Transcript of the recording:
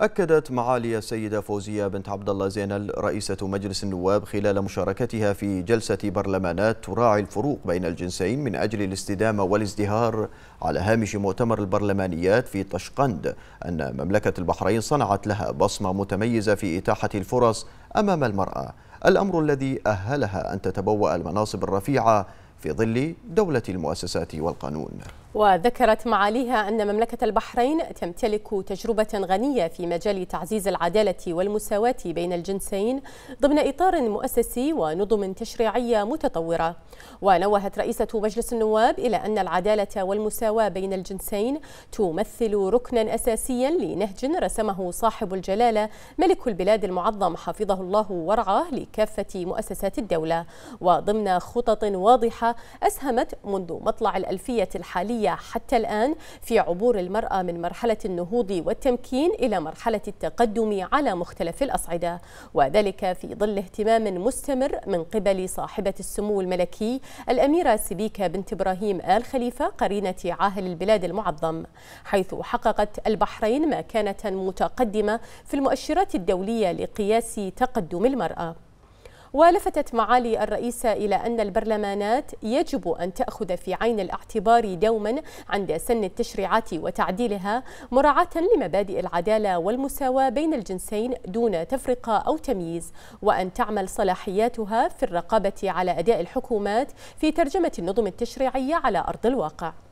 أكدت معالي السيدة فوزية بنت عبد الله زينل رئيسة مجلس النواب خلال مشاركتها في جلسة برلمانات تراعي الفروق بين الجنسين من أجل الاستدامة والازدهار على هامش مؤتمر البرلمانيات في طشقند أن مملكة البحرين صنعت لها بصمة متميزة في إتاحة الفرص أمام المرأة الأمر الذي أهلها أن تتبوأ المناصب الرفيعة في ظل دولة المؤسسات والقانون وذكرت معاليها أن مملكة البحرين تمتلك تجربة غنية في مجال تعزيز العدالة والمساواة بين الجنسين ضمن إطار مؤسسي ونظم تشريعية متطورة ونوهت رئيسة مجلس النواب إلى أن العدالة والمساواة بين الجنسين تمثل ركنا أساسيا لنهج رسمه صاحب الجلالة ملك البلاد المعظم حفظه الله ورعاه لكافة مؤسسات الدولة وضمن خطط واضحة أسهمت منذ مطلع الألفية الحالية حتى الآن في عبور المرأة من مرحلة النهوض والتمكين إلى مرحلة التقدم على مختلف الأصعدة وذلك في ظل اهتمام مستمر من قبل صاحبة السمو الملكي الأميرة سبيكة بنت إبراهيم آل خليفة قرينة عاهل البلاد المعظم حيث حققت البحرين مكانة متقدمة في المؤشرات الدولية لقياس تقدم المرأة ولفتت معالي الرئيسة إلى أن البرلمانات يجب أن تأخذ في عين الاعتبار دوما عند سن التشريعات وتعديلها مراعاة لمبادئ العدالة والمساواة بين الجنسين دون تفرقة أو تمييز وأن تعمل صلاحياتها في الرقابة على أداء الحكومات في ترجمة النظم التشريعية على أرض الواقع